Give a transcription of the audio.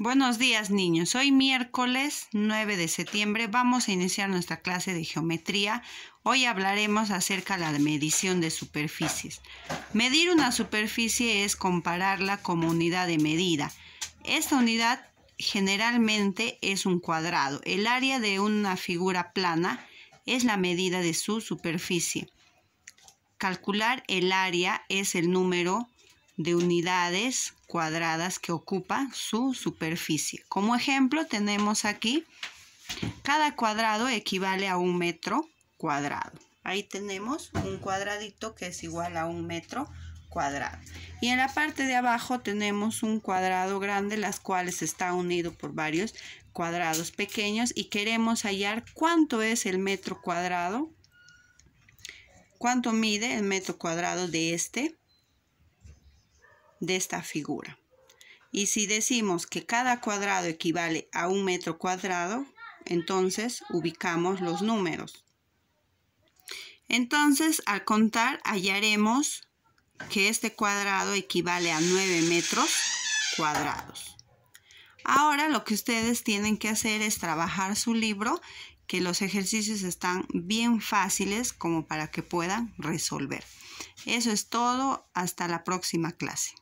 Buenos días niños, hoy miércoles 9 de septiembre vamos a iniciar nuestra clase de geometría. Hoy hablaremos acerca de la medición de superficies. Medir una superficie es compararla como unidad de medida. Esta unidad generalmente es un cuadrado. El área de una figura plana es la medida de su superficie. Calcular el área es el número de unidades cuadradas que ocupa su superficie. Como ejemplo tenemos aquí, cada cuadrado equivale a un metro cuadrado. Ahí tenemos un cuadradito que es igual a un metro cuadrado. Y en la parte de abajo tenemos un cuadrado grande, las cuales está unido por varios cuadrados pequeños y queremos hallar cuánto es el metro cuadrado, cuánto mide el metro cuadrado de este de esta figura. Y si decimos que cada cuadrado equivale a un metro cuadrado, entonces ubicamos los números. Entonces, al contar, hallaremos que este cuadrado equivale a 9 metros cuadrados. Ahora lo que ustedes tienen que hacer es trabajar su libro, que los ejercicios están bien fáciles como para que puedan resolver. Eso es todo, hasta la próxima clase.